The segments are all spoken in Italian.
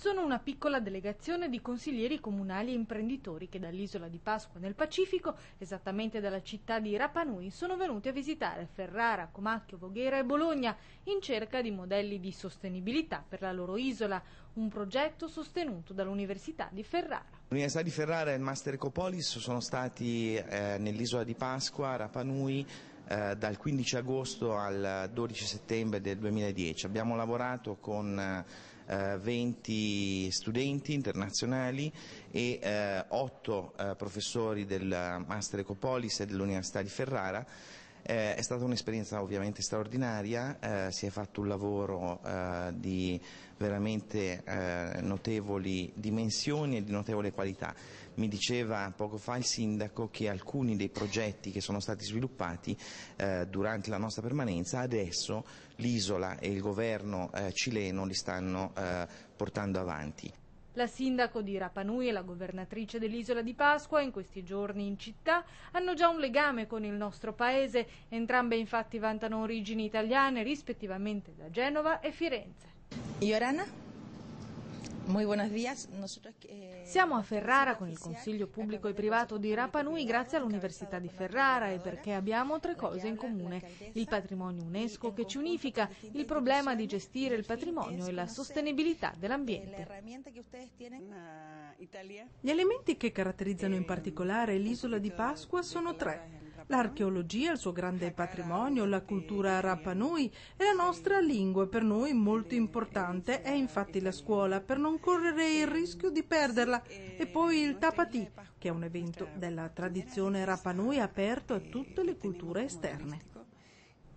sono una piccola delegazione di consiglieri comunali e imprenditori che dall'isola di Pasqua nel Pacifico, esattamente dalla città di Rapanui, sono venuti a visitare Ferrara, Comacchio, Voghera e Bologna in cerca di modelli di sostenibilità per la loro isola, un progetto sostenuto dall'Università di Ferrara. L'Università di Ferrara e il Master Ecopolis sono stati eh, nell'isola di Pasqua, Rapanui, eh, dal 15 agosto al 12 settembre del 2010. Abbiamo lavorato con eh, 20 studenti internazionali e eh, 8 eh, professori del Master Ecopolis e dell'Università di Ferrara eh, è stata un'esperienza ovviamente straordinaria, eh, si è fatto un lavoro eh, di veramente eh, notevoli dimensioni e di notevole qualità. Mi diceva poco fa il sindaco che alcuni dei progetti che sono stati sviluppati eh, durante la nostra permanenza adesso l'isola e il governo eh, cileno li stanno portando avanti. La sindaco di Rapanui e la governatrice dell'isola di Pasqua in questi giorni in città hanno già un legame con il nostro paese, entrambe infatti vantano origini italiane rispettivamente da Genova e Firenze. Io Rana? Eh, Siamo a Ferrara con il Consiglio Pubblico e Privato di Rapanui grazie all'Università di Ferrara e perché abbiamo tre cose in comune. Il patrimonio UNESCO che ci unifica, il problema di gestire il patrimonio e la sostenibilità dell'ambiente. Eh, Gli elementi che caratterizzano in eh, particolare l'isola di Pasqua sono tre L'archeologia, il suo grande patrimonio, la cultura Rapanui e la nostra lingua per noi molto importante è infatti la scuola per non correre il rischio di perderla e poi il Tapati, che è un evento della tradizione Rapanui aperto a tutte le culture esterne.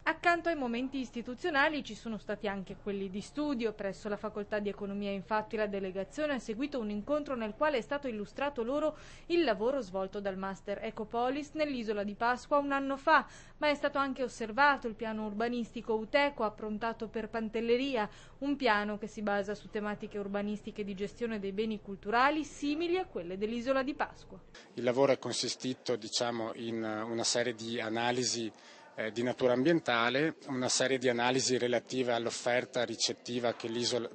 Accanto ai momenti istituzionali ci sono stati anche quelli di studio. Presso la Facoltà di Economia infatti la delegazione ha seguito un incontro nel quale è stato illustrato loro il lavoro svolto dal Master Ecopolis nell'isola di Pasqua un anno fa, ma è stato anche osservato il piano urbanistico UTECO approntato per Pantelleria, un piano che si basa su tematiche urbanistiche di gestione dei beni culturali simili a quelle dell'isola di Pasqua. Il lavoro è consistito diciamo, in una serie di analisi eh, di natura ambientale, una serie di analisi relative all'offerta ricettiva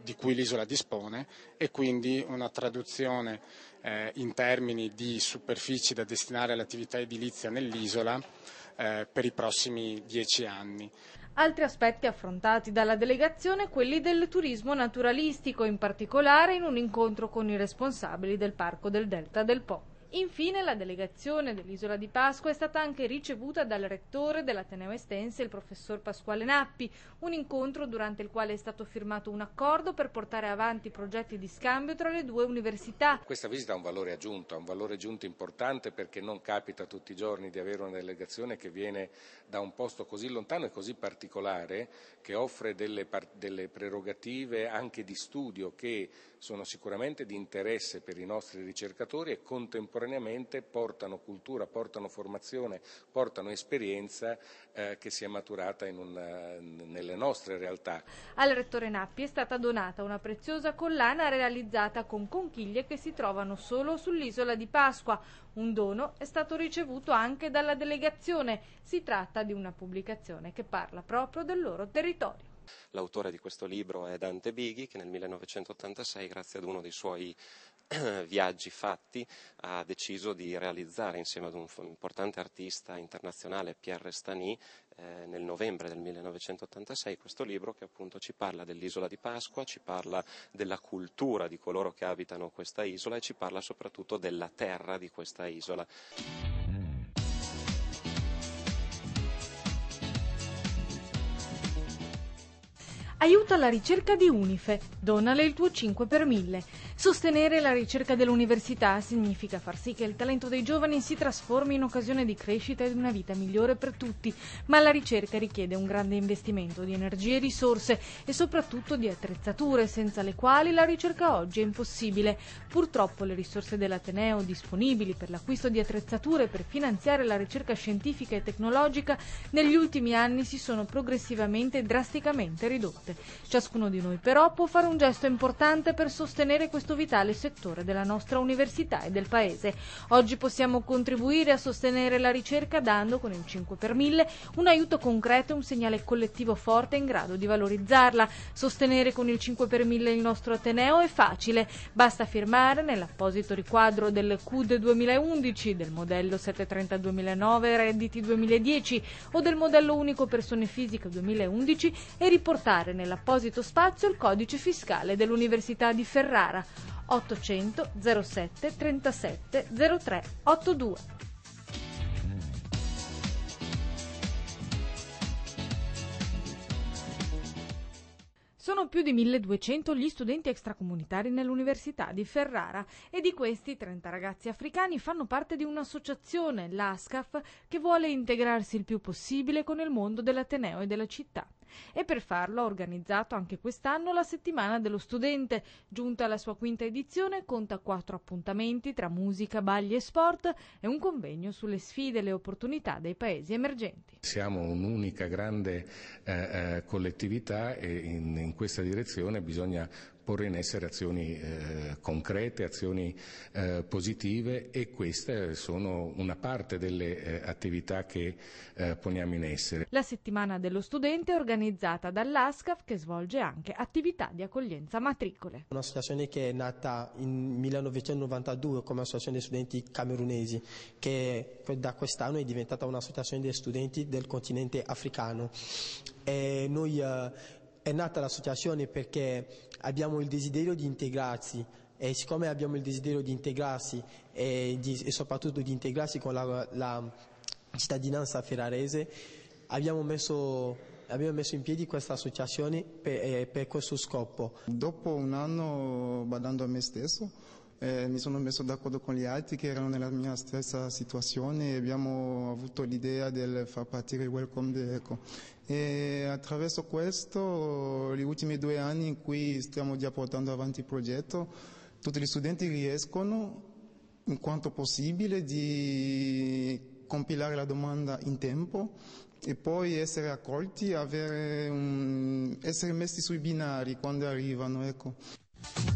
di cui l'isola dispone e quindi una traduzione eh, in termini di superfici da destinare all'attività edilizia nell'isola eh, per i prossimi dieci anni. Altri aspetti affrontati dalla delegazione quelli del turismo naturalistico, in particolare in un incontro con i responsabili del Parco del Delta del Po. Infine, la delegazione dell'isola di Pasqua è stata anche ricevuta dal rettore dell'Ateneo Estense, il professor Pasquale Nappi, un incontro durante il quale è stato firmato un accordo per portare avanti progetti di scambio tra le due università. Questa visita ha un valore aggiunto, ha un valore aggiunto importante perché non capita tutti i giorni di avere una delegazione che viene da un posto così lontano e così particolare, che offre delle, delle prerogative anche di studio che sono sicuramente di interesse per i nostri ricercatori e contemporaneamente contemporaneamente portano cultura, portano formazione, portano esperienza eh, che si è maturata una, eh, nelle nostre realtà. Al rettore Nappi è stata donata una preziosa collana realizzata con conchiglie che si trovano solo sull'isola di Pasqua. Un dono è stato ricevuto anche dalla delegazione. Si tratta di una pubblicazione che parla proprio del loro territorio. L'autore di questo libro è Dante Bighi che nel 1986 grazie ad uno dei suoi viaggi fatti, ha deciso di realizzare insieme ad un importante artista internazionale, Pierre Stani, eh, nel novembre del 1986 questo libro che appunto ci parla dell'isola di Pasqua, ci parla della cultura di coloro che abitano questa isola e ci parla soprattutto della terra di questa isola. Aiuta la ricerca di Unife, donale il tuo 5 per 1000. Sostenere la ricerca dell'università significa far sì che il talento dei giovani si trasformi in occasione di crescita e di una vita migliore per tutti, ma la ricerca richiede un grande investimento di energie e risorse e soprattutto di attrezzature senza le quali la ricerca oggi è impossibile. Purtroppo le risorse dell'Ateneo disponibili per l'acquisto di attrezzature per finanziare la ricerca scientifica e tecnologica negli ultimi anni si sono progressivamente e drasticamente ridotte. Ciascuno di noi però può fare un gesto importante per sostenere questo vitale settore della nostra università e del Paese. Oggi possiamo contribuire a sostenere la ricerca dando con il 5 per 1000 un aiuto concreto e un segnale collettivo forte in grado di valorizzarla. Sostenere con il 5 per 1000 il nostro Ateneo è facile, basta firmare nell'apposito riquadro del CUD 2011, del modello 730-2009 Redditi 2010 o del modello unico persone fisiche 2011 e riportare nell'apposito spazio il codice fiscale dell'Università di Ferrara. 800 07 37 03 82. Sono più di 1200 gli studenti extracomunitari nell'Università di Ferrara e di questi 30 ragazzi africani fanno parte di un'associazione, l'ASCAF, che vuole integrarsi il più possibile con il mondo dell'Ateneo e della città. E per farlo ha organizzato anche quest'anno la settimana dello studente. Giunta alla sua quinta edizione conta quattro appuntamenti tra musica, balli e sport e un convegno sulle sfide e le opportunità dei paesi emergenti. Siamo un'unica grande eh, eh collettività e in, in questa direzione bisogna porre in essere azioni eh, concrete, azioni eh, positive e queste sono una parte delle eh, attività che eh, poniamo in essere. La settimana dello studente è organizzata dall'ASCAF che svolge anche attività di accoglienza matricole. Un'associazione che è nata in 1992 come associazione di studenti camerunesi che da quest'anno è diventata un'associazione di studenti del continente africano. E noi eh, è nata l'associazione perché abbiamo il desiderio di integrarsi e siccome abbiamo il desiderio di integrarsi e, di, e soprattutto di integrarsi con la, la cittadinanza ferrarese, abbiamo messo, abbiamo messo, in piedi questa associazione per, eh, per questo scopo. Dopo un anno badando a me stesso eh, mi sono messo d'accordo con gli altri che erano nella mia stessa situazione e abbiamo avuto l'idea del far partire il Welcome Day. Ecco. E attraverso questo, gli ultimi due anni in cui stiamo già portando avanti il progetto, tutti gli studenti riescono in quanto possibile di compilare la domanda in tempo e poi essere accolti, un, essere messi sui binari quando arrivano. Ecco.